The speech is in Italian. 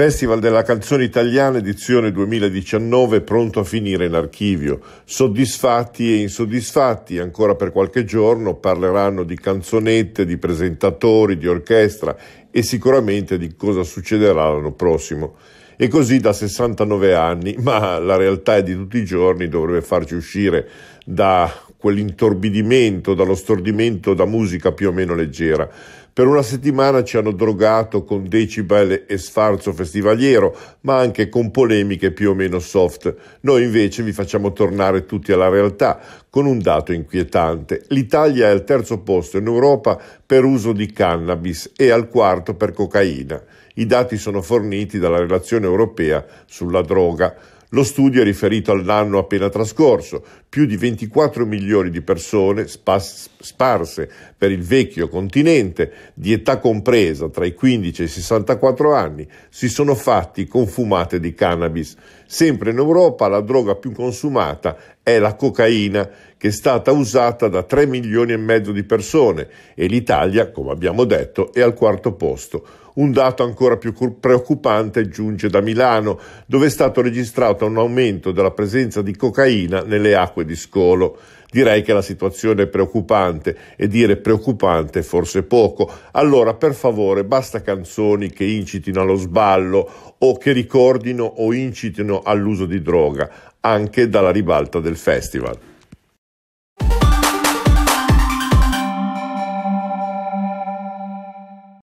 Festival della canzone italiana edizione 2019 pronto a finire in archivio. Soddisfatti e insoddisfatti ancora per qualche giorno parleranno di canzonette, di presentatori, di orchestra e sicuramente di cosa succederà l'anno prossimo. E così da 69 anni, ma la realtà è di tutti i giorni dovrebbe farci uscire da quell'intorbidimento dallo stordimento da musica più o meno leggera. Per una settimana ci hanno drogato con decibel e sfarzo festivaliero, ma anche con polemiche più o meno soft. Noi invece vi facciamo tornare tutti alla realtà, con un dato inquietante. L'Italia è al terzo posto in Europa per uso di cannabis e al quarto per cocaina. I dati sono forniti dalla relazione europea sulla droga. Lo studio è riferito all'anno appena trascorso più di 24 milioni di persone sparse per il vecchio continente, di età compresa tra i 15 e i 64 anni, si sono fatti confumate di cannabis. Sempre in Europa la droga più consumata è la cocaina, che è stata usata da 3 milioni e mezzo di persone e l'Italia, come abbiamo detto, è al quarto posto. Un dato ancora più preoccupante giunge da Milano, dove è stato registrato un aumento della presenza di cocaina nelle acque acque di scolo. Direi che la situazione è preoccupante e dire preoccupante è forse poco. Allora, per favore, basta canzoni che incitino allo sballo o che ricordino o incitino all'uso di droga, anche dalla ribalta del festival.